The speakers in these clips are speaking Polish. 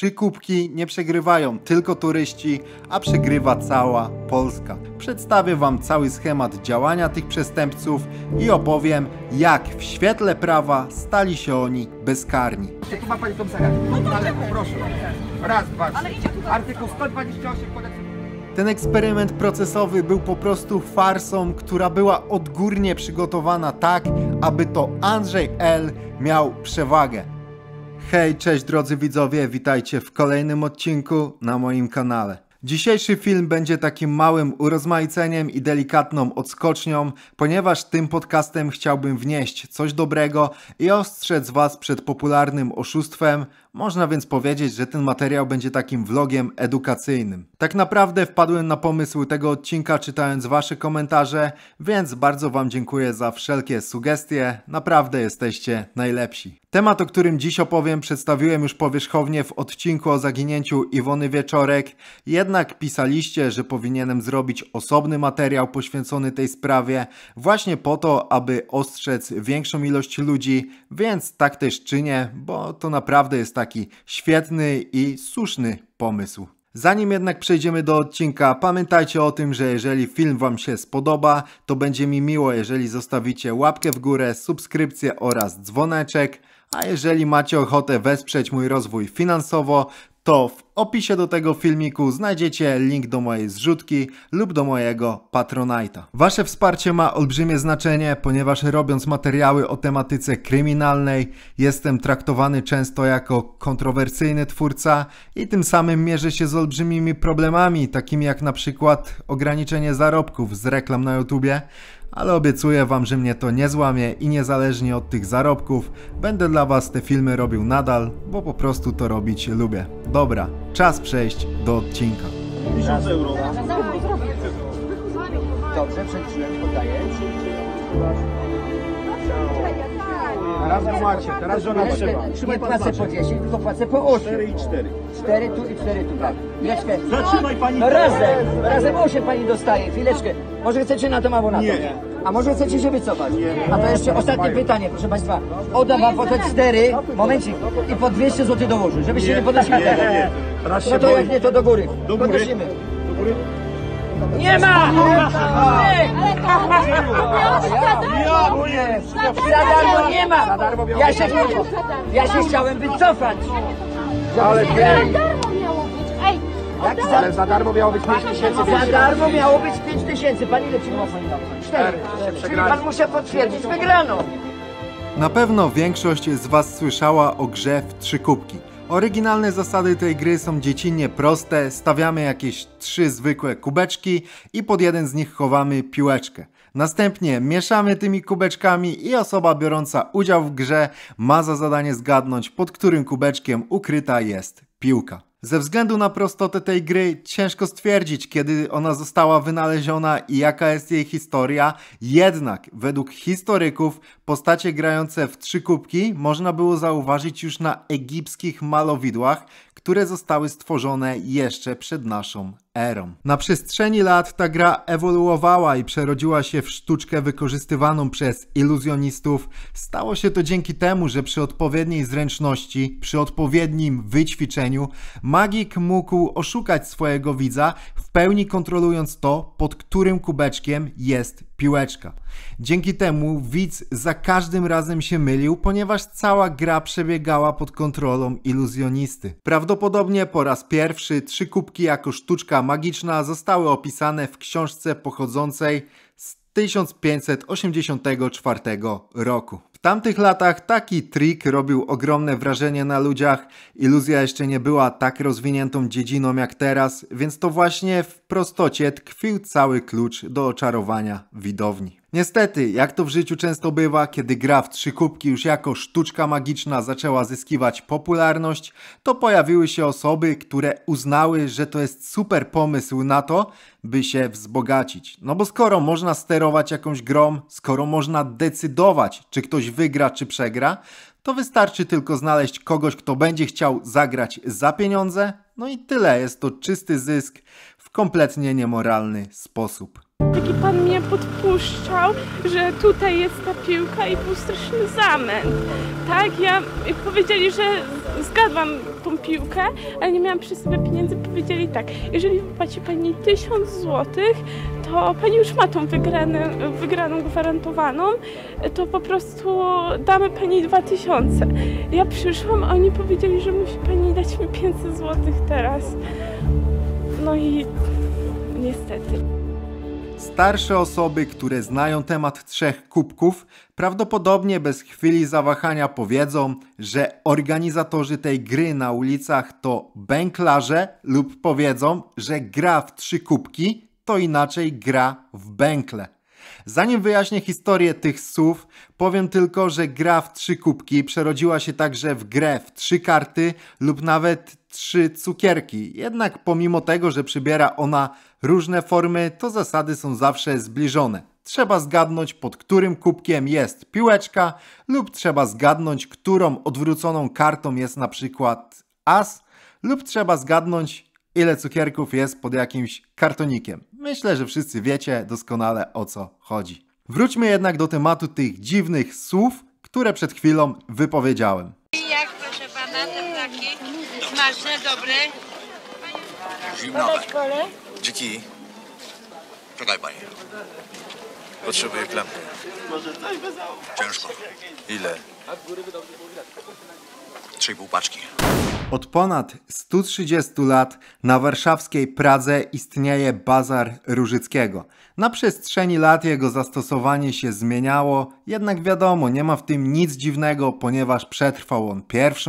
Trzy kubki nie przegrywają tylko turyści, a przegrywa cała Polska. Przedstawię Wam cały schemat działania tych przestępców i opowiem, jak w świetle prawa stali się oni bezkarni. ma Pani no ale proszę. Raz, dwa, Artykuł 128 ten eksperyment procesowy był po prostu farsą, która była odgórnie przygotowana tak, aby to Andrzej L. miał przewagę. Hej, cześć drodzy widzowie, witajcie w kolejnym odcinku na moim kanale. Dzisiejszy film będzie takim małym urozmaiceniem i delikatną odskocznią, ponieważ tym podcastem chciałbym wnieść coś dobrego i ostrzec Was przed popularnym oszustwem, można więc powiedzieć, że ten materiał będzie takim vlogiem edukacyjnym. Tak naprawdę wpadłem na pomysł tego odcinka czytając Wasze komentarze, więc bardzo Wam dziękuję za wszelkie sugestie, naprawdę jesteście najlepsi. Temat, o którym dziś opowiem, przedstawiłem już powierzchownie w odcinku o zaginięciu Iwony Wieczorek, jednak pisaliście, że powinienem zrobić osobny materiał poświęcony tej sprawie, właśnie po to, aby ostrzec większą ilość ludzi, więc tak też czynię, bo to naprawdę jest taki świetny i słuszny pomysł. Zanim jednak przejdziemy do odcinka, pamiętajcie o tym, że jeżeli film Wam się spodoba, to będzie mi miło, jeżeli zostawicie łapkę w górę, subskrypcję oraz dzwoneczek. A jeżeli macie ochotę wesprzeć mój rozwój finansowo, to w opisie do tego filmiku znajdziecie link do mojej zrzutki lub do mojego Patronite'a. Wasze wsparcie ma olbrzymie znaczenie, ponieważ robiąc materiały o tematyce kryminalnej jestem traktowany często jako kontrowersyjny twórca i tym samym mierzę się z olbrzymimi problemami, takimi jak na przykład ograniczenie zarobków z reklam na YouTubie, ale obiecuję Wam, że mnie to nie złamie i niezależnie od tych zarobków będę dla Was te filmy robił nadal, bo po prostu to robić lubię. Dobra, czas przejść do odcinka. 1000 euro. Dobrze, przeliczyłem, podaję. Teraz macie, teraz żona trzeba. Nie płacę po 10, tylko płacę po 8. 4 i 4. 4 tu i 4 tu, tak. Ile Zatrzymaj pani. No razem, razem 8 pani dostaje, chwileczkę. Może chcecie na to albo na to? Nie. A może chcecie się wycofać? Nie. A to jeszcze ostatnie pytanie, proszę Państwa. Oddam Wam po te momencik, i po 200 zł dołożę, żebyście nie podeszli nie, tego. nie. Raz się No to boi. jak nie, to do góry. Do góry. Podnosimy. Do góry. Nie ma! Ale ma! miało Nie, Za nie ma! ja się chciałem wycofać! Ale pięknie! Jak za... Tak. Ale za darmo miało być 5 tysięcy Za darmo miało być 5 tysięcy. Pan ile przyjmował? 4. Czyli pan musiał potwierdzić Wygrano. Na pewno większość z Was słyszała o grze w trzy kubki. Oryginalne zasady tej gry są dziecinnie proste, stawiamy jakieś trzy zwykłe kubeczki i pod jeden z nich chowamy piłeczkę. Następnie mieszamy tymi kubeczkami i osoba biorąca udział w grze ma za zadanie zgadnąć, pod którym kubeczkiem ukryta jest piłka. Ze względu na prostotę tej gry ciężko stwierdzić, kiedy ona została wynaleziona i jaka jest jej historia, jednak według historyków postacie grające w trzy kubki można było zauważyć już na egipskich malowidłach, które zostały stworzone jeszcze przed naszą erą. Na przestrzeni lat ta gra ewoluowała i przerodziła się w sztuczkę wykorzystywaną przez iluzjonistów. Stało się to dzięki temu, że przy odpowiedniej zręczności, przy odpowiednim wyćwiczeniu, magik mógł oszukać swojego widza, w pełni kontrolując to, pod którym kubeczkiem jest piłeczka. Dzięki temu widz za każdym razem się mylił, ponieważ cała gra przebiegała pod kontrolą iluzjonisty. Prawdopodobnie po raz pierwszy trzy kubki jako sztuczka magiczna zostały opisane w książce pochodzącej z 1584 roku. W tamtych latach taki trik robił ogromne wrażenie na ludziach. Iluzja jeszcze nie była tak rozwiniętą dziedziną jak teraz, więc to właśnie w prostocie tkwił cały klucz do oczarowania widowni. Niestety, jak to w życiu często bywa, kiedy gra w trzy kubki już jako sztuczka magiczna zaczęła zyskiwać popularność, to pojawiły się osoby, które uznały, że to jest super pomysł na to, by się wzbogacić. No bo skoro można sterować jakąś grą, skoro można decydować, czy ktoś wygra, czy przegra, to wystarczy tylko znaleźć kogoś, kto będzie chciał zagrać za pieniądze, no i tyle, jest to czysty zysk kompletnie niemoralny sposób. Taki pan mnie podpuszczał, że tutaj jest ta piłka i był straszny zamęt. Tak, ja powiedzieli, że zgadłam tą piłkę, ale nie miałam przy sobie pieniędzy. Powiedzieli tak, jeżeli wypłaci pani tysiąc złotych, to pani już ma tą wygraną, wygraną gwarantowaną, to po prostu damy pani dwa tysiące. Ja przyszłam, a oni powiedzieli, że musi pani dać mi 500 złotych teraz. No i niestety. Starsze osoby, które znają temat trzech kubków, prawdopodobnie bez chwili zawahania powiedzą, że organizatorzy tej gry na ulicach to bęklarze lub powiedzą, że gra w trzy kubki to inaczej gra w bękle. Zanim wyjaśnię historię tych słów, powiem tylko, że gra w trzy kubki przerodziła się także w grę w trzy karty lub nawet trzy cukierki. Jednak pomimo tego, że przybiera ona różne formy, to zasady są zawsze zbliżone. Trzeba zgadnąć, pod którym kubkiem jest piłeczka lub trzeba zgadnąć, którą odwróconą kartą jest na przykład as lub trzeba zgadnąć, ile cukierków jest pod jakimś kartonikiem. Myślę, że wszyscy wiecie doskonale o co chodzi. Wróćmy jednak do tematu tych dziwnych słów, które przed chwilą wypowiedziałem. jak proszę pana te braki? Smaczne, dobre? Zimnowe. Dziki. Czekaj panie. Potrzebuję klamkę. Ciężko. Ile? 3,5 paczki. Od ponad 130 lat na warszawskiej Pradze istnieje bazar Różyckiego. Na przestrzeni lat jego zastosowanie się zmieniało, jednak wiadomo, nie ma w tym nic dziwnego, ponieważ przetrwał on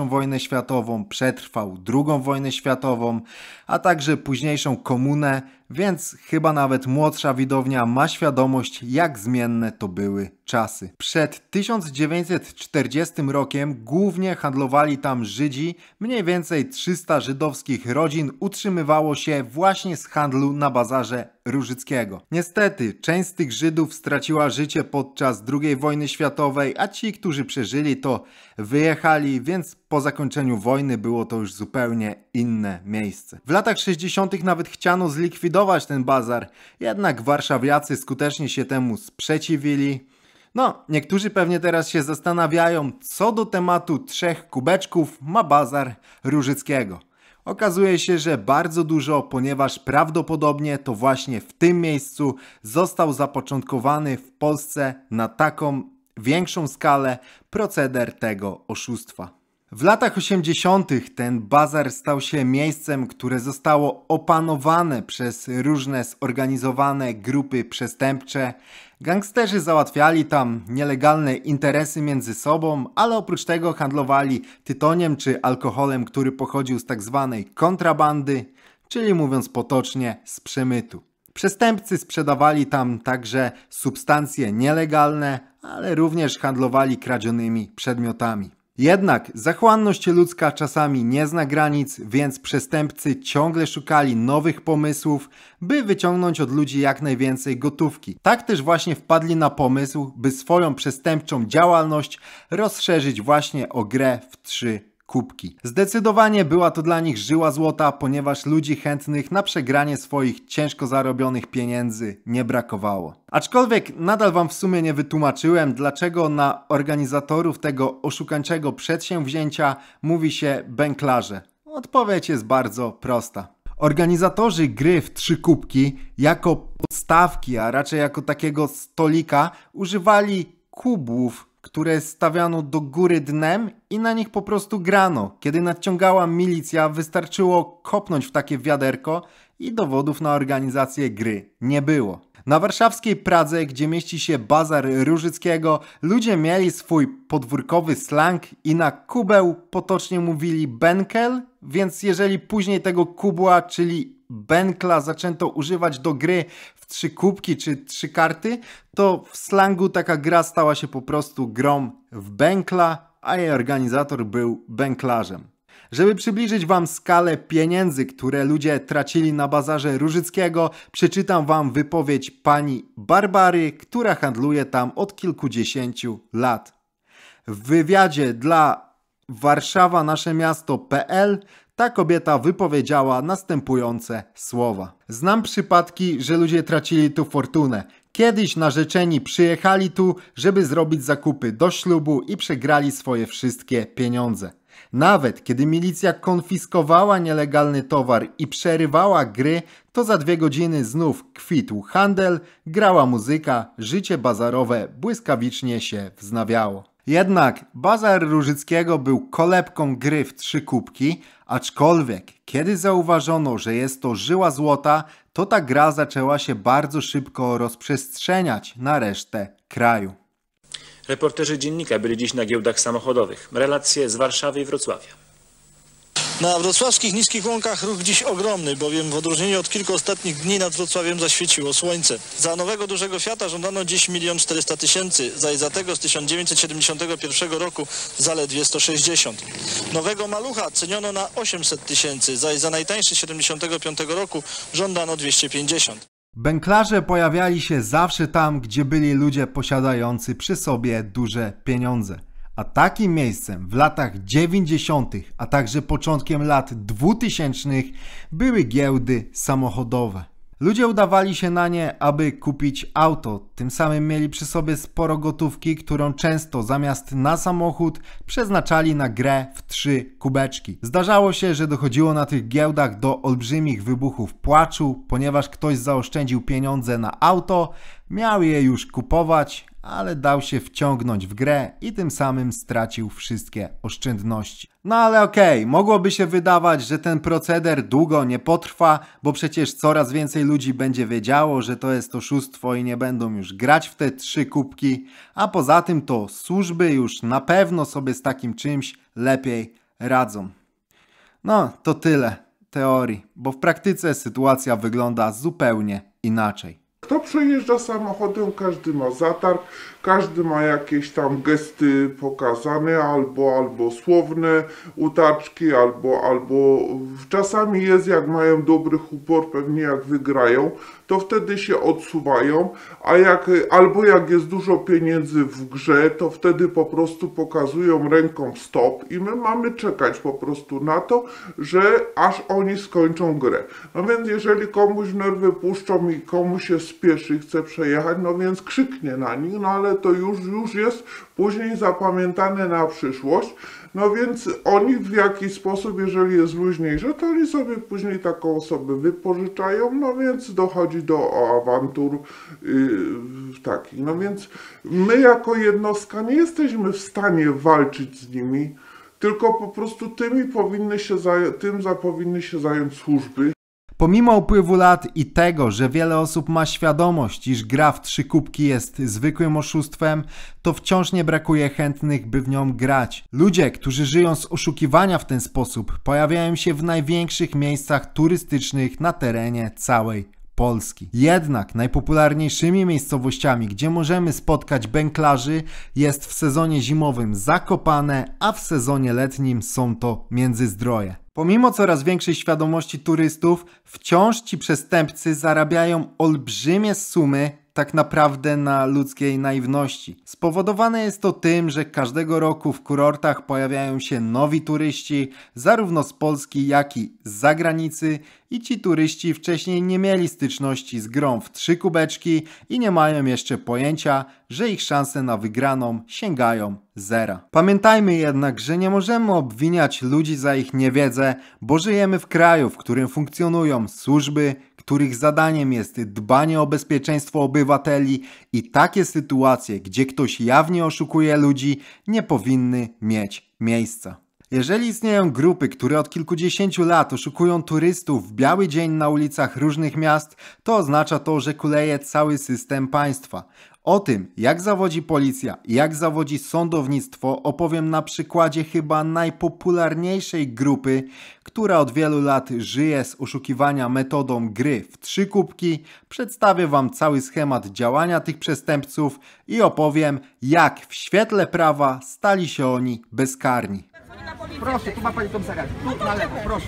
I wojnę światową, przetrwał II wojnę światową, a także późniejszą komunę więc chyba nawet młodsza widownia ma świadomość, jak zmienne to były czasy. Przed 1940 rokiem głównie handlowali tam Żydzi, mniej więcej 300 żydowskich rodzin utrzymywało się właśnie z handlu na bazarze Różyckiego. Niestety, część z tych Żydów straciła życie podczas II wojny światowej, a ci, którzy przeżyli to wyjechali, więc po zakończeniu wojny było to już zupełnie inne miejsce. W latach 60. nawet chciano zlikwidować zorganizować ten bazar, jednak warszawiacy skutecznie się temu sprzeciwili. No, niektórzy pewnie teraz się zastanawiają, co do tematu trzech kubeczków ma bazar Różyckiego. Okazuje się, że bardzo dużo, ponieważ prawdopodobnie to właśnie w tym miejscu został zapoczątkowany w Polsce na taką większą skalę proceder tego oszustwa. W latach 80. ten bazar stał się miejscem, które zostało opanowane przez różne zorganizowane grupy przestępcze. Gangsterzy załatwiali tam nielegalne interesy między sobą, ale oprócz tego handlowali tytoniem czy alkoholem, który pochodził z tzw. Tak kontrabandy, czyli mówiąc potocznie z przemytu. Przestępcy sprzedawali tam także substancje nielegalne, ale również handlowali kradzionymi przedmiotami. Jednak zachłanność ludzka czasami nie zna granic, więc przestępcy ciągle szukali nowych pomysłów, by wyciągnąć od ludzi jak najwięcej gotówki. Tak też właśnie wpadli na pomysł, by swoją przestępczą działalność rozszerzyć właśnie o grę w trzy kubki. Zdecydowanie była to dla nich żyła złota, ponieważ ludzi chętnych na przegranie swoich ciężko zarobionych pieniędzy nie brakowało. Aczkolwiek nadal wam w sumie nie wytłumaczyłem, dlaczego na organizatorów tego oszukańczego przedsięwzięcia mówi się bęklarze. Odpowiedź jest bardzo prosta. Organizatorzy gry w trzy kubki jako podstawki, a raczej jako takiego stolika używali kubów które stawiano do góry dnem i na nich po prostu grano. Kiedy nadciągała milicja, wystarczyło kopnąć w takie wiaderko i dowodów na organizację gry nie było. Na warszawskiej Pradze, gdzie mieści się bazar Różyckiego, ludzie mieli swój podwórkowy slang i na kubeł potocznie mówili benkel, więc jeżeli później tego kubła, czyli benkla zaczęto używać do gry w trzy kubki czy trzy karty, to w slangu taka gra stała się po prostu grą w benkla, a jej organizator był benklarzem. Żeby przybliżyć Wam skalę pieniędzy, które ludzie tracili na bazarze Różyckiego, przeczytam Wam wypowiedź pani Barbary, która handluje tam od kilkudziesięciu lat. W wywiadzie dla Warszawa Nasze Miasto.pl ta kobieta wypowiedziała następujące słowa. Znam przypadki, że ludzie tracili tu fortunę. Kiedyś narzeczeni przyjechali tu, żeby zrobić zakupy do ślubu i przegrali swoje wszystkie pieniądze. Nawet kiedy milicja konfiskowała nielegalny towar i przerywała gry, to za dwie godziny znów kwitł handel, grała muzyka, życie bazarowe błyskawicznie się wznawiało. Jednak bazar Różyckiego był kolebką gry w trzy kubki, aczkolwiek kiedy zauważono, że jest to żyła złota, to ta gra zaczęła się bardzo szybko rozprzestrzeniać na resztę kraju. Reporterzy dziennika byli dziś na giełdach samochodowych. Relacje z Warszawy i Wrocławia. Na wrocławskich niskich łąkach ruch dziś ogromny, bowiem w odróżnieniu od kilku ostatnich dni nad Wrocławiem zaświeciło słońce. Za nowego dużego Fiata żądano dziś 1 400 tysięcy, zaś za tego z 1971 roku zaledwie 160. Nowego Malucha ceniono na 800 tysięcy, zaś za najtańszy 75 roku żądano 250. Bęklarze pojawiali się zawsze tam, gdzie byli ludzie posiadający przy sobie duże pieniądze. A takim miejscem w latach 90., a także początkiem lat 2000 były giełdy samochodowe. Ludzie udawali się na nie, aby kupić auto. Tym samym mieli przy sobie sporo gotówki, którą często zamiast na samochód przeznaczali na grę w trzy kubeczki. Zdarzało się, że dochodziło na tych giełdach do olbrzymich wybuchów płaczu, ponieważ ktoś zaoszczędził pieniądze na auto, miał je już kupować, ale dał się wciągnąć w grę i tym samym stracił wszystkie oszczędności. No ale okej, okay, mogłoby się wydawać, że ten proceder długo nie potrwa, bo przecież coraz więcej ludzi będzie wiedziało, że to jest oszustwo i nie będą już grać w te trzy kubki, a poza tym to służby już na pewno sobie z takim czymś lepiej radzą. No, to tyle teorii, bo w praktyce sytuacja wygląda zupełnie inaczej. Kto przejeżdża samochodem, każdy ma zatarg, każdy ma jakieś tam gesty pokazane, albo, albo słowne utarczki, albo, albo czasami jest jak mają dobry upor, pewnie jak wygrają, to wtedy się odsuwają, a jak, albo jak jest dużo pieniędzy w grze, to wtedy po prostu pokazują ręką stop i my mamy czekać po prostu na to, że aż oni skończą grę. No więc jeżeli komuś nerwy puszczą i komuś się spieszy i chce przejechać, no więc krzyknie na nich, no ale to już, już jest później zapamiętane na przyszłość. No więc oni w jakiś sposób, jeżeli jest luźniejsze, to oni sobie później taką osobę wypożyczają, no więc dochodzi do awantur yy, takich. No więc my jako jednostka nie jesteśmy w stanie walczyć z nimi, tylko po prostu tymi powinny się tym za powinny się zająć służby. Pomimo upływu lat i tego, że wiele osób ma świadomość, iż gra w trzy kubki jest zwykłym oszustwem, to wciąż nie brakuje chętnych, by w nią grać. Ludzie, którzy żyją z oszukiwania w ten sposób, pojawiają się w największych miejscach turystycznych na terenie całej Polski. Jednak najpopularniejszymi miejscowościami, gdzie możemy spotkać bęklarzy, jest w sezonie zimowym Zakopane, a w sezonie letnim są to Międzyzdroje. Pomimo coraz większej świadomości turystów, wciąż ci przestępcy zarabiają olbrzymie sumy tak naprawdę na ludzkiej naiwności. Spowodowane jest to tym, że każdego roku w kurortach pojawiają się nowi turyści, zarówno z Polski, jak i z zagranicy, i ci turyści wcześniej nie mieli styczności z grą w trzy kubeczki i nie mają jeszcze pojęcia, że ich szanse na wygraną sięgają zera. Pamiętajmy jednak, że nie możemy obwiniać ludzi za ich niewiedzę, bo żyjemy w kraju, w którym funkcjonują służby, których zadaniem jest dbanie o bezpieczeństwo obywateli i takie sytuacje, gdzie ktoś jawnie oszukuje ludzi, nie powinny mieć miejsca. Jeżeli istnieją grupy, które od kilkudziesięciu lat oszukują turystów w biały dzień na ulicach różnych miast, to oznacza to, że kuleje cały system państwa. O tym, jak zawodzi policja, jak zawodzi sądownictwo, opowiem na przykładzie chyba najpopularniejszej grupy, która od wielu lat żyje z oszukiwania metodą gry w trzy kubki. Przedstawię Wam cały schemat działania tych przestępców i opowiem, jak w świetle prawa stali się oni bezkarni. Proszę, tu ma pani komisarza, Tu na lewo, proszę.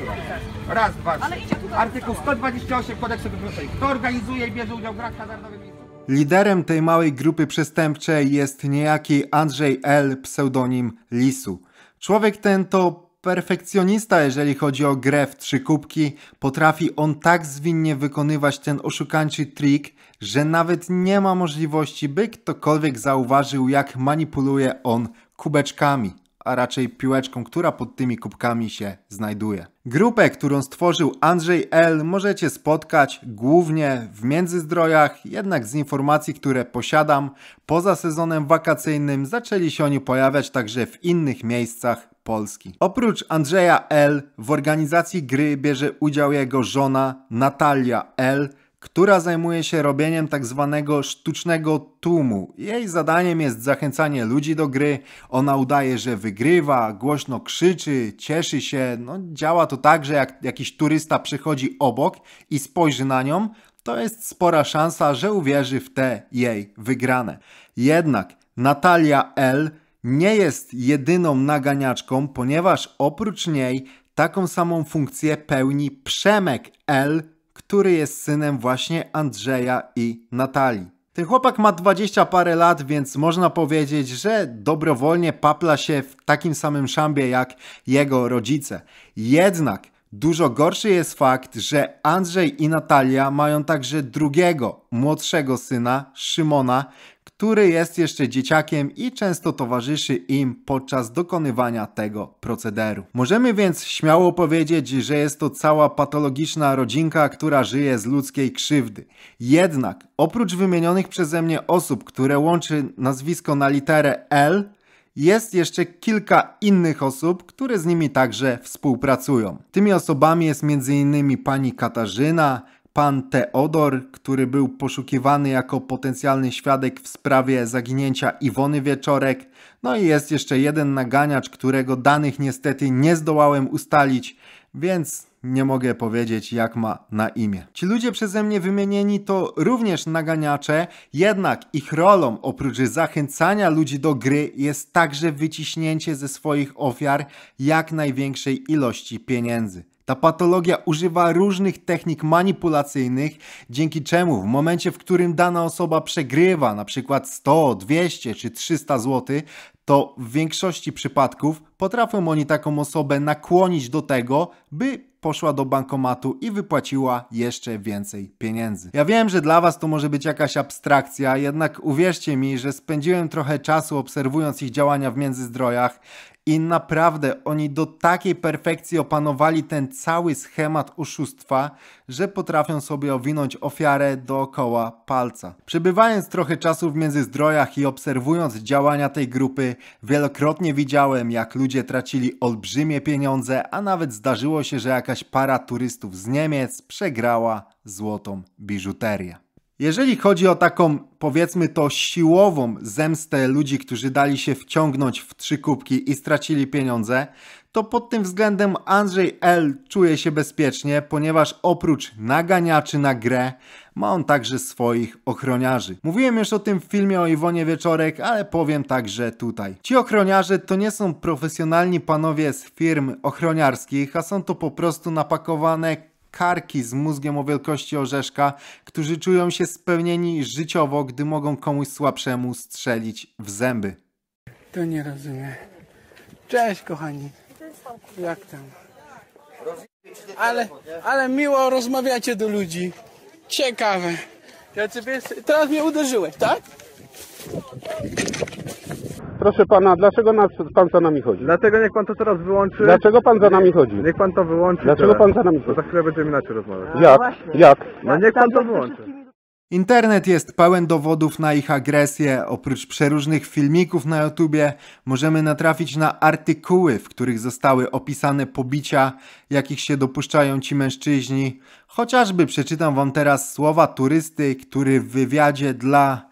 Raz, dwa, trzy. Artykuł 128 kodeksu wykroczeń. Kto organizuje i bierze udział w grach hazardowych? Liderem tej małej grupy przestępczej jest niejaki Andrzej L., pseudonim Lisu. Człowiek ten to perfekcjonista, jeżeli chodzi o grę w trzy kubki. Potrafi on tak zwinnie wykonywać ten oszukańczy trik, że nawet nie ma możliwości, by ktokolwiek zauważył, jak manipuluje on kubeczkami a raczej piłeczką, która pod tymi kubkami się znajduje. Grupę, którą stworzył Andrzej L. możecie spotkać głównie w Międzyzdrojach, jednak z informacji, które posiadam, poza sezonem wakacyjnym zaczęli się oni pojawiać także w innych miejscach Polski. Oprócz Andrzeja L. w organizacji gry bierze udział jego żona Natalia L., która zajmuje się robieniem tak zwanego sztucznego tłumu. Jej zadaniem jest zachęcanie ludzi do gry. Ona udaje, że wygrywa, głośno krzyczy, cieszy się. No, działa to tak, że jak jakiś turysta przychodzi obok i spojrzy na nią, to jest spora szansa, że uwierzy w te jej wygrane. Jednak Natalia L. nie jest jedyną naganiaczką, ponieważ oprócz niej taką samą funkcję pełni Przemek L który jest synem właśnie Andrzeja i Natalii. Ten chłopak ma dwadzieścia parę lat, więc można powiedzieć, że dobrowolnie papla się w takim samym szambie jak jego rodzice. Jednak Dużo gorszy jest fakt, że Andrzej i Natalia mają także drugiego, młodszego syna, Szymona, który jest jeszcze dzieciakiem i często towarzyszy im podczas dokonywania tego procederu. Możemy więc śmiało powiedzieć, że jest to cała patologiczna rodzinka, która żyje z ludzkiej krzywdy. Jednak oprócz wymienionych przeze mnie osób, które łączy nazwisko na literę L, jest jeszcze kilka innych osób, które z nimi także współpracują. Tymi osobami jest m.in. pani Katarzyna, pan Teodor, który był poszukiwany jako potencjalny świadek w sprawie zaginięcia Iwony Wieczorek. No i jest jeszcze jeden naganiacz, którego danych niestety nie zdołałem ustalić, więc nie mogę powiedzieć jak ma na imię. Ci ludzie przeze mnie wymienieni to również naganiacze, jednak ich rolą oprócz zachęcania ludzi do gry jest także wyciśnięcie ze swoich ofiar jak największej ilości pieniędzy. Ta patologia używa różnych technik manipulacyjnych, dzięki czemu w momencie, w którym dana osoba przegrywa na przykład 100, 200 czy 300 zł, to w większości przypadków potrafią oni taką osobę nakłonić do tego, by poszła do bankomatu i wypłaciła jeszcze więcej pieniędzy. Ja wiem, że dla Was to może być jakaś abstrakcja, jednak uwierzcie mi, że spędziłem trochę czasu obserwując ich działania w międzyzdrojach i naprawdę oni do takiej perfekcji opanowali ten cały schemat oszustwa, że potrafią sobie owinąć ofiarę dookoła palca. Przebywając trochę czasu w Międzyzdrojach i obserwując działania tej grupy, wielokrotnie widziałem, jak ludzie tracili olbrzymie pieniądze, a nawet zdarzyło się, że jakaś para turystów z Niemiec przegrała złotą biżuterię. Jeżeli chodzi o taką, powiedzmy to, siłową zemstę ludzi, którzy dali się wciągnąć w trzy kubki i stracili pieniądze, to pod tym względem Andrzej L. czuje się bezpiecznie, ponieważ oprócz naganiaczy na grę, ma on także swoich ochroniarzy. Mówiłem już o tym w filmie o Iwonie Wieczorek, ale powiem także tutaj. Ci ochroniarze to nie są profesjonalni panowie z firm ochroniarskich, a są to po prostu napakowane karki z mózgiem o wielkości orzeszka, którzy czują się spełnieni życiowo, gdy mogą komuś słabszemu strzelić w zęby. To nie rozumiem. Cześć kochani. Jak tam? Ale, ale miło rozmawiacie do ludzi. Ciekawe. Ja ciebie... Teraz mnie uderzyłeś, tak? proszę pana, dlaczego pan za nami chodzi? Dlatego niech pan to teraz wyłączy. Dlaczego pan za nami chodzi? Niech pan to wyłączy. Dlaczego pan za nami Bo chodzi? za chwilę będziemy inaczej rozmawiać. No Jak? Jak? No tak, niech pan to wyłączy. Internet jest pełen dowodów na ich agresję. Oprócz przeróżnych filmików na YouTubie możemy natrafić na artykuły, w których zostały opisane pobicia, jakich się dopuszczają ci mężczyźni. Chociażby przeczytam wam teraz słowa turysty, który w wywiadzie dla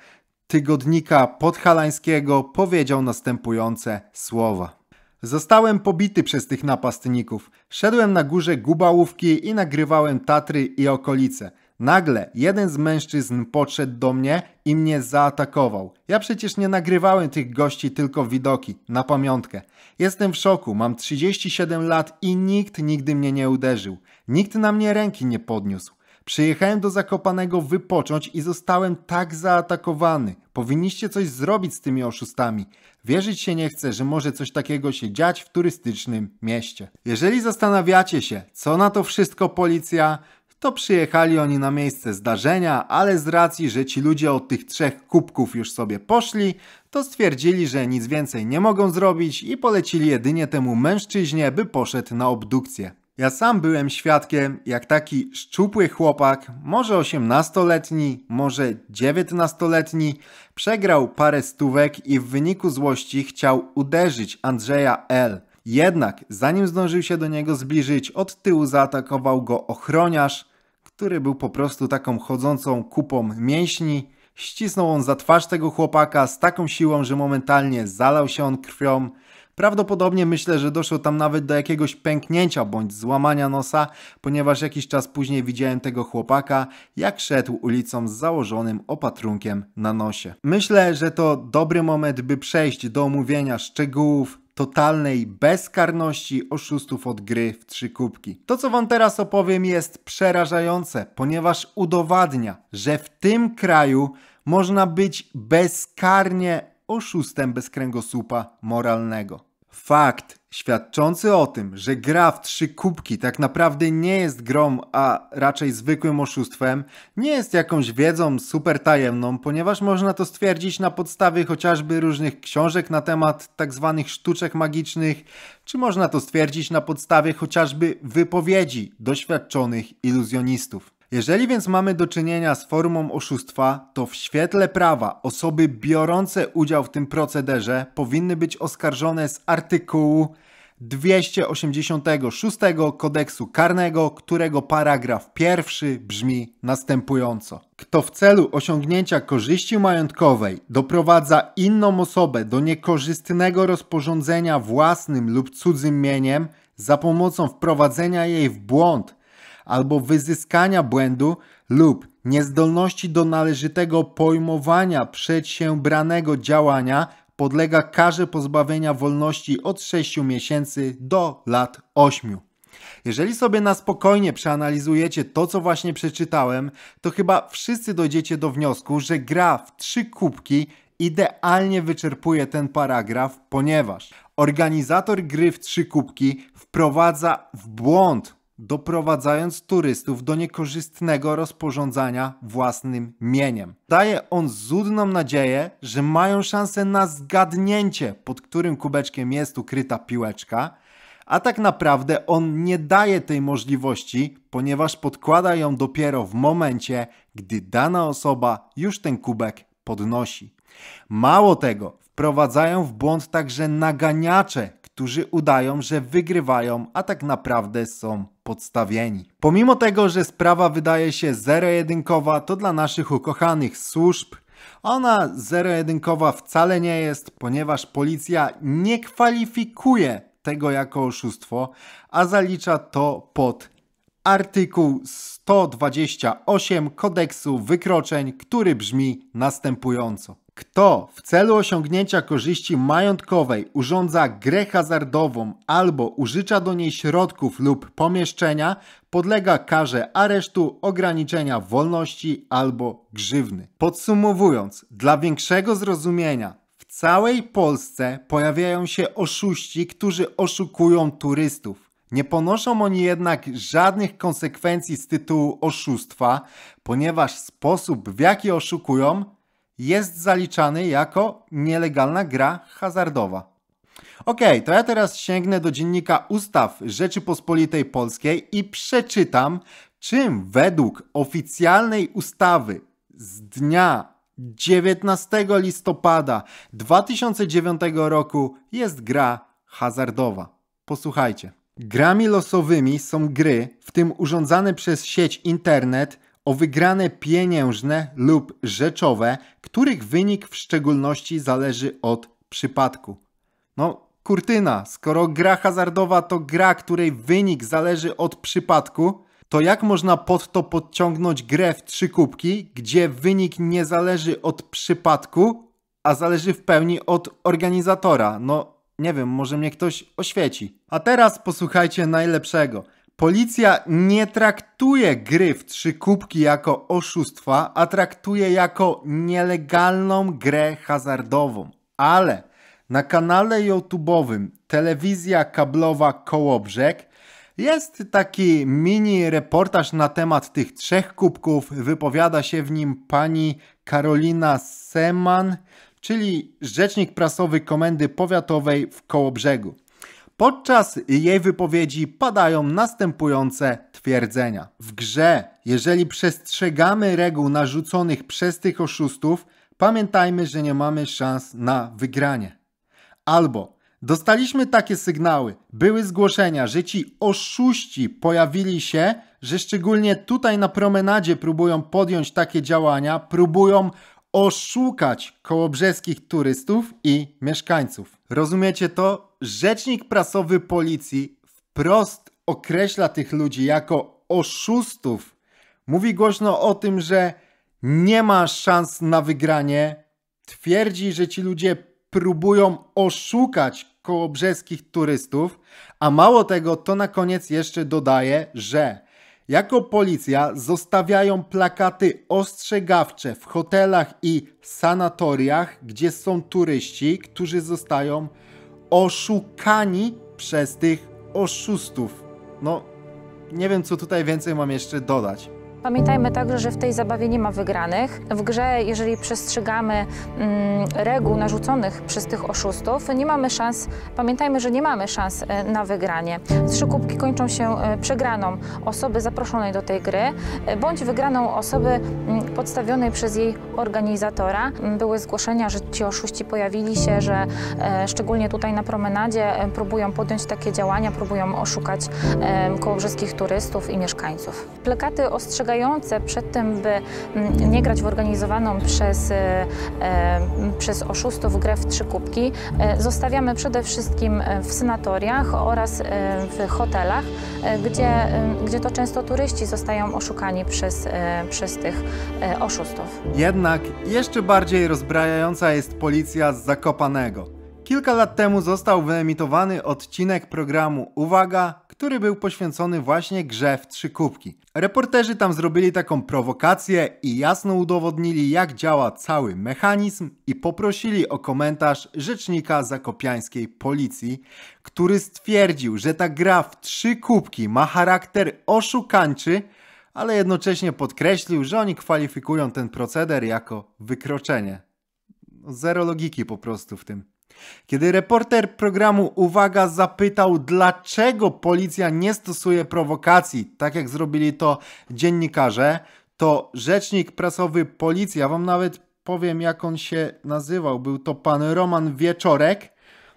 tygodnika podhalańskiego powiedział następujące słowa. Zostałem pobity przez tych napastników. Szedłem na górze gubałówki i nagrywałem Tatry i okolice. Nagle jeden z mężczyzn podszedł do mnie i mnie zaatakował. Ja przecież nie nagrywałem tych gości, tylko widoki, na pamiątkę. Jestem w szoku, mam 37 lat i nikt nigdy mnie nie uderzył. Nikt na mnie ręki nie podniósł. Przyjechałem do Zakopanego wypocząć i zostałem tak zaatakowany. Powinniście coś zrobić z tymi oszustami. Wierzyć się nie chcę, że może coś takiego się dziać w turystycznym mieście. Jeżeli zastanawiacie się, co na to wszystko policja, to przyjechali oni na miejsce zdarzenia, ale z racji, że ci ludzie od tych trzech kubków już sobie poszli, to stwierdzili, że nic więcej nie mogą zrobić i polecili jedynie temu mężczyźnie, by poszedł na obdukcję. Ja sam byłem świadkiem, jak taki szczupły chłopak, może 18-letni, może 19-letni, przegrał parę stówek i w wyniku złości chciał uderzyć Andrzeja L. Jednak zanim zdążył się do niego zbliżyć, od tyłu zaatakował go ochroniarz, który był po prostu taką chodzącą kupą mięśni. Ścisnął on za twarz tego chłopaka z taką siłą, że momentalnie zalał się on krwią. Prawdopodobnie myślę, że doszło tam nawet do jakiegoś pęknięcia bądź złamania nosa, ponieważ jakiś czas później widziałem tego chłopaka, jak szedł ulicą z założonym opatrunkiem na nosie. Myślę, że to dobry moment, by przejść do omówienia szczegółów totalnej bezkarności oszustów od gry w trzy kubki. To, co wam teraz opowiem, jest przerażające, ponieważ udowadnia, że w tym kraju można być bezkarnie oszustem bez kręgosłupa moralnego. Fakt świadczący o tym, że gra w trzy kubki tak naprawdę nie jest grą, a raczej zwykłym oszustwem, nie jest jakąś wiedzą super tajemną, ponieważ można to stwierdzić na podstawie chociażby różnych książek na temat tzw. Tak sztuczek magicznych, czy można to stwierdzić na podstawie chociażby wypowiedzi doświadczonych iluzjonistów. Jeżeli więc mamy do czynienia z formą oszustwa, to w świetle prawa osoby biorące udział w tym procederze powinny być oskarżone z artykułu 286 kodeksu karnego, którego paragraf pierwszy brzmi następująco. Kto w celu osiągnięcia korzyści majątkowej doprowadza inną osobę do niekorzystnego rozporządzenia własnym lub cudzym mieniem za pomocą wprowadzenia jej w błąd albo wyzyskania błędu lub niezdolności do należytego pojmowania przedsiębranego działania podlega karze pozbawienia wolności od 6 miesięcy do lat 8. Jeżeli sobie na spokojnie przeanalizujecie to, co właśnie przeczytałem, to chyba wszyscy dojdziecie do wniosku, że gra w trzy kubki idealnie wyczerpuje ten paragraf, ponieważ organizator gry w trzy kubki wprowadza w błąd doprowadzając turystów do niekorzystnego rozporządzania własnym mieniem. Daje on zudną nadzieję, że mają szansę na zgadnięcie, pod którym kubeczkiem jest ukryta piłeczka, a tak naprawdę on nie daje tej możliwości, ponieważ podkłada ją dopiero w momencie, gdy dana osoba już ten kubek podnosi. Mało tego, wprowadzają w błąd także naganiacze, którzy udają, że wygrywają, a tak naprawdę są podstawieni. Pomimo tego, że sprawa wydaje się zero-jedynkowa, to dla naszych ukochanych służb ona zero-jedynkowa wcale nie jest, ponieważ policja nie kwalifikuje tego jako oszustwo, a zalicza to pod artykuł 128 kodeksu wykroczeń, który brzmi następująco. Kto w celu osiągnięcia korzyści majątkowej urządza grę hazardową albo użycza do niej środków lub pomieszczenia, podlega karze aresztu, ograniczenia wolności albo grzywny. Podsumowując, dla większego zrozumienia, w całej Polsce pojawiają się oszuści, którzy oszukują turystów. Nie ponoszą oni jednak żadnych konsekwencji z tytułu oszustwa, ponieważ sposób w jaki oszukują jest zaliczany jako nielegalna gra hazardowa. Okej, okay, to ja teraz sięgnę do dziennika ustaw Rzeczypospolitej Polskiej i przeczytam, czym według oficjalnej ustawy z dnia 19 listopada 2009 roku jest gra hazardowa. Posłuchajcie. Grami losowymi są gry, w tym urządzane przez sieć internet, o wygrane pieniężne lub rzeczowe, których wynik w szczególności zależy od przypadku. No, kurtyna, skoro gra hazardowa to gra, której wynik zależy od przypadku, to jak można pod to podciągnąć grę w trzy kubki, gdzie wynik nie zależy od przypadku, a zależy w pełni od organizatora? No, nie wiem, może mnie ktoś oświeci. A teraz posłuchajcie najlepszego. Policja nie traktuje gry w trzy kubki jako oszustwa, a traktuje jako nielegalną grę hazardową. Ale na kanale YouTube'owym Telewizja Kablowa Kołobrzeg jest taki mini reportaż na temat tych trzech kubków. Wypowiada się w nim pani Karolina Seman, czyli rzecznik prasowy Komendy Powiatowej w Kołobrzegu. Podczas jej wypowiedzi padają następujące twierdzenia. W grze, jeżeli przestrzegamy reguł narzuconych przez tych oszustów, pamiętajmy, że nie mamy szans na wygranie. Albo dostaliśmy takie sygnały, były zgłoszenia, że ci oszuści pojawili się, że szczególnie tutaj na promenadzie próbują podjąć takie działania, próbują oszukać kołobrzeskich turystów i mieszkańców. Rozumiecie to? rzecznik prasowy policji wprost określa tych ludzi jako oszustów. Mówi głośno o tym, że nie ma szans na wygranie. Twierdzi, że ci ludzie próbują oszukać kołobrzeskich turystów, a mało tego, to na koniec jeszcze dodaje, że jako policja zostawiają plakaty ostrzegawcze w hotelach i sanatoriach, gdzie są turyści, którzy zostają oszukani przez tych oszustów. No, nie wiem, co tutaj więcej mam jeszcze dodać. Pamiętajmy także, że w tej zabawie nie ma wygranych. W grze, jeżeli przestrzegamy mm, reguł narzuconych przez tych oszustów, nie mamy szans, pamiętajmy, że nie mamy szans e, na wygranie. Trzy kubki kończą się e, przegraną osoby zaproszonej do tej gry, e, bądź wygraną osoby mm, podstawionej przez jej organizatora. Mm, były zgłoszenia, że ci oszuści pojawili się, że szczególnie tutaj na promenadzie próbują podjąć takie działania, próbują oszukać e, kołobrzeskich turystów i mieszkańców. Plakaty ostrzegają przed tym, by mm, nie grać w organizowaną przez, e, e, przez oszustów grę w trzy kubki, e, zostawiamy przede wszystkim w sanatoriach oraz w hotelach, gdzie, gdzie to często turyści zostają oszukani przez, przez tych oszustów. Jednak jeszcze bardziej rozbrajająca jest policja z Zakopanego. Kilka lat temu został wyemitowany odcinek programu Uwaga, który był poświęcony właśnie grze w trzy kubki. Reporterzy tam zrobili taką prowokację i jasno udowodnili jak działa cały mechanizm i poprosili o komentarz rzecznika zakopiańskiej policji, który stwierdził, że ta gra w trzy kubki ma charakter oszukańczy, ale jednocześnie podkreślił, że oni kwalifikują ten proceder jako wykroczenie. Zero logiki po prostu w tym. Kiedy reporter programu Uwaga zapytał, dlaczego policja nie stosuje prowokacji, tak jak zrobili to dziennikarze, to rzecznik prasowy policji, wam nawet powiem jak on się nazywał, był to pan Roman Wieczorek,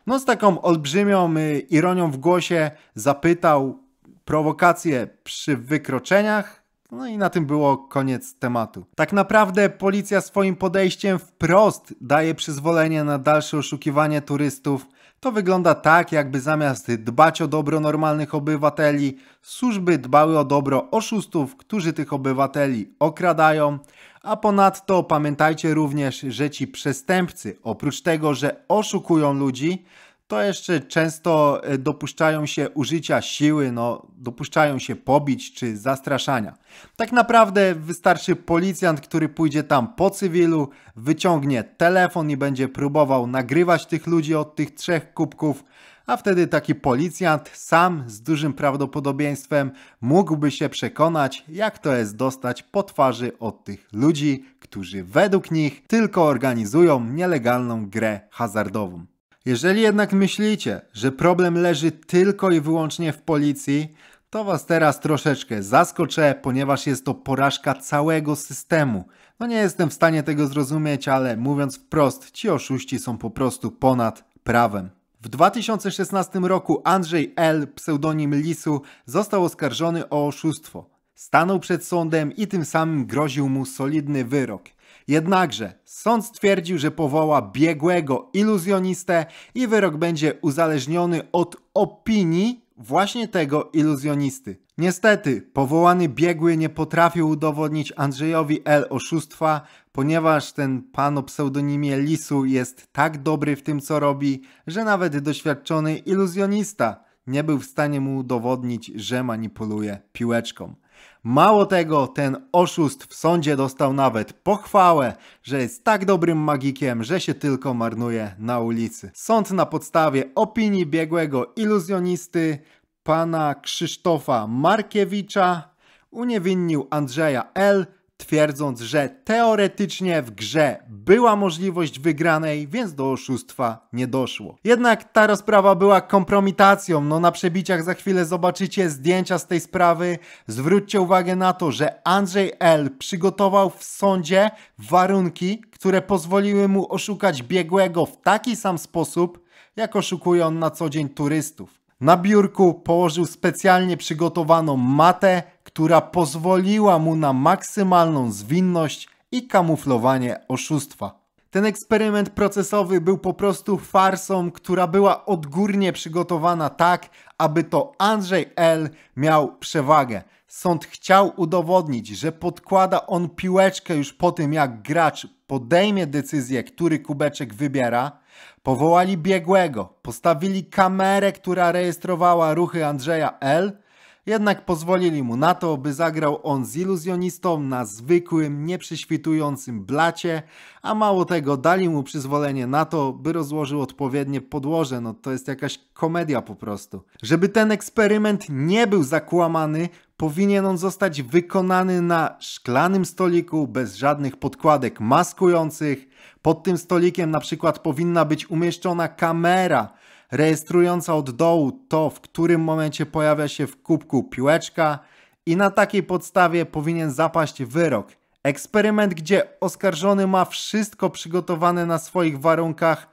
no z taką olbrzymią y, ironią w głosie zapytał prowokacje przy wykroczeniach, no i na tym było koniec tematu. Tak naprawdę policja swoim podejściem wprost daje przyzwolenie na dalsze oszukiwanie turystów. To wygląda tak, jakby zamiast dbać o dobro normalnych obywateli, służby dbały o dobro oszustów, którzy tych obywateli okradają. A ponadto pamiętajcie również, że ci przestępcy, oprócz tego, że oszukują ludzi, to jeszcze często e, dopuszczają się użycia siły, no, dopuszczają się pobić czy zastraszania. Tak naprawdę wystarczy policjant, który pójdzie tam po cywilu, wyciągnie telefon i będzie próbował nagrywać tych ludzi od tych trzech kubków, a wtedy taki policjant sam z dużym prawdopodobieństwem mógłby się przekonać, jak to jest dostać po twarzy od tych ludzi, którzy według nich tylko organizują nielegalną grę hazardową. Jeżeli jednak myślicie, że problem leży tylko i wyłącznie w policji, to Was teraz troszeczkę zaskoczę, ponieważ jest to porażka całego systemu. No nie jestem w stanie tego zrozumieć, ale mówiąc wprost, ci oszuści są po prostu ponad prawem. W 2016 roku Andrzej L., pseudonim Lisu, został oskarżony o oszustwo. Stanął przed sądem i tym samym groził mu solidny wyrok. Jednakże sąd stwierdził, że powoła biegłego iluzjonistę i wyrok będzie uzależniony od opinii właśnie tego iluzjonisty. Niestety, powołany biegły nie potrafił udowodnić Andrzejowi L. oszustwa, ponieważ ten pan o pseudonimie Lisu jest tak dobry w tym, co robi, że nawet doświadczony iluzjonista nie był w stanie mu udowodnić, że manipuluje piłeczką. Mało tego, ten oszust w sądzie dostał nawet pochwałę, że jest tak dobrym magikiem, że się tylko marnuje na ulicy. Sąd na podstawie opinii biegłego iluzjonisty pana Krzysztofa Markiewicza uniewinnił Andrzeja L twierdząc, że teoretycznie w grze była możliwość wygranej, więc do oszustwa nie doszło. Jednak ta rozprawa była kompromitacją, no na przebiciach za chwilę zobaczycie zdjęcia z tej sprawy. Zwróćcie uwagę na to, że Andrzej L. przygotował w sądzie warunki, które pozwoliły mu oszukać biegłego w taki sam sposób, jak oszukuje on na co dzień turystów. Na biurku położył specjalnie przygotowaną matę, która pozwoliła mu na maksymalną zwinność i kamuflowanie oszustwa. Ten eksperyment procesowy był po prostu farsą, która była odgórnie przygotowana tak, aby to Andrzej L. miał przewagę. Sąd chciał udowodnić, że podkłada on piłeczkę już po tym, jak gracz podejmie decyzję, który kubeczek wybiera. Powołali biegłego, postawili kamerę, która rejestrowała ruchy Andrzeja L jednak pozwolili mu na to, by zagrał on z iluzjonistą na zwykłym, nieprzyświtującym blacie, a mało tego dali mu przyzwolenie na to, by rozłożył odpowiednie podłoże. No to jest jakaś komedia po prostu. Żeby ten eksperyment nie był zakłamany, powinien on zostać wykonany na szklanym stoliku bez żadnych podkładek maskujących. Pod tym stolikiem na przykład powinna być umieszczona kamera, rejestrująca od dołu to, w którym momencie pojawia się w kubku piłeczka i na takiej podstawie powinien zapaść wyrok. Eksperyment, gdzie oskarżony ma wszystko przygotowane na swoich warunkach,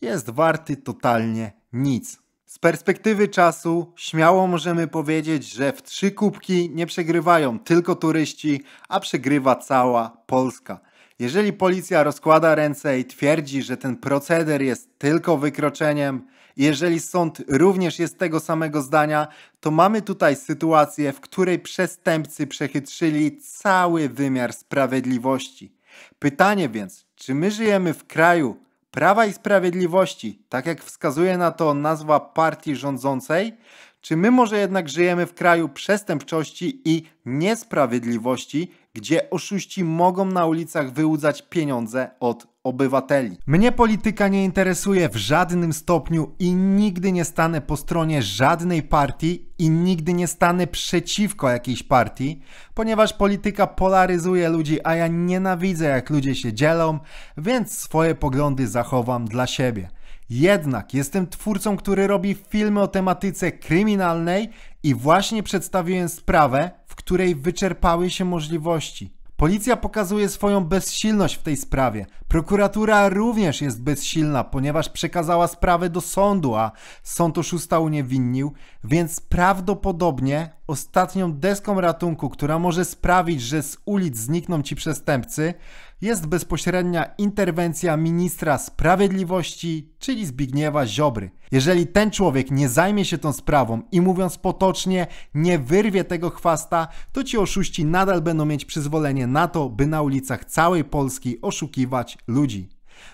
jest warty totalnie nic. Z perspektywy czasu śmiało możemy powiedzieć, że w trzy kubki nie przegrywają tylko turyści, a przegrywa cała Polska. Jeżeli policja rozkłada ręce i twierdzi, że ten proceder jest tylko wykroczeniem, jeżeli sąd również jest tego samego zdania, to mamy tutaj sytuację, w której przestępcy przechytrzyli cały wymiar sprawiedliwości. Pytanie więc, czy my żyjemy w kraju prawa i sprawiedliwości, tak jak wskazuje na to nazwa partii rządzącej, czy my może jednak żyjemy w kraju przestępczości i niesprawiedliwości, gdzie oszuści mogą na ulicach wyłudzać pieniądze od obywateli? Mnie polityka nie interesuje w żadnym stopniu i nigdy nie stanę po stronie żadnej partii i nigdy nie stanę przeciwko jakiejś partii, ponieważ polityka polaryzuje ludzi, a ja nienawidzę jak ludzie się dzielą, więc swoje poglądy zachowam dla siebie. Jednak jestem twórcą, który robi filmy o tematyce kryminalnej i właśnie przedstawiłem sprawę, w której wyczerpały się możliwości. Policja pokazuje swoją bezsilność w tej sprawie. Prokuratura również jest bezsilna, ponieważ przekazała sprawę do sądu, a sąd oszusta uniewinnił, więc prawdopodobnie ostatnią deską ratunku, która może sprawić, że z ulic znikną ci przestępcy, jest bezpośrednia interwencja ministra sprawiedliwości, czyli Zbigniewa Ziobry. Jeżeli ten człowiek nie zajmie się tą sprawą i mówiąc potocznie, nie wyrwie tego chwasta, to ci oszuści nadal będą mieć przyzwolenie na to, by na ulicach całej Polski oszukiwać ludzi.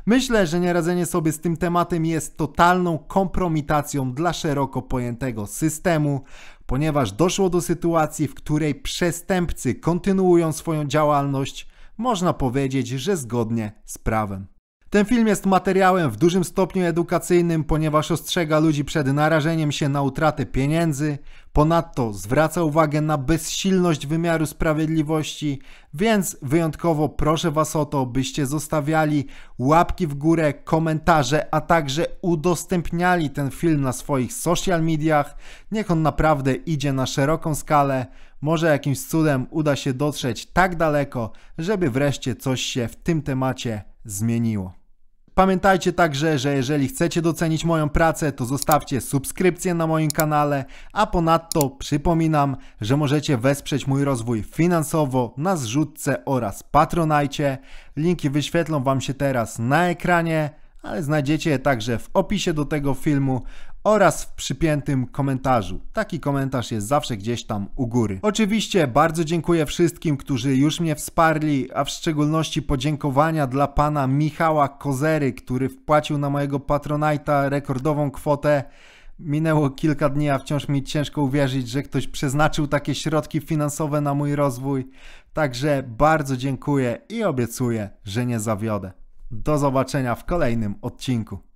Myślę, że nieradzenie sobie z tym tematem jest totalną kompromitacją dla szeroko pojętego systemu, ponieważ doszło do sytuacji, w której przestępcy kontynuują swoją działalność, można powiedzieć, że zgodnie z prawem. Ten film jest materiałem w dużym stopniu edukacyjnym, ponieważ ostrzega ludzi przed narażeniem się na utratę pieniędzy, ponadto zwraca uwagę na bezsilność wymiaru sprawiedliwości, więc wyjątkowo proszę Was o to, byście zostawiali łapki w górę, komentarze, a także udostępniali ten film na swoich social mediach. Niech on naprawdę idzie na szeroką skalę. Może jakimś cudem uda się dotrzeć tak daleko, żeby wreszcie coś się w tym temacie zmieniło. Pamiętajcie także, że jeżeli chcecie docenić moją pracę, to zostawcie subskrypcję na moim kanale, a ponadto przypominam, że możecie wesprzeć mój rozwój finansowo na zrzutce oraz patronajcie. Linki wyświetlą Wam się teraz na ekranie, ale znajdziecie je także w opisie do tego filmu oraz w przypiętym komentarzu. Taki komentarz jest zawsze gdzieś tam u góry. Oczywiście bardzo dziękuję wszystkim, którzy już mnie wsparli, a w szczególności podziękowania dla pana Michała Kozery, który wpłacił na mojego Patronite'a rekordową kwotę. Minęło kilka dni, a wciąż mi ciężko uwierzyć, że ktoś przeznaczył takie środki finansowe na mój rozwój. Także bardzo dziękuję i obiecuję, że nie zawiodę. Do zobaczenia w kolejnym odcinku.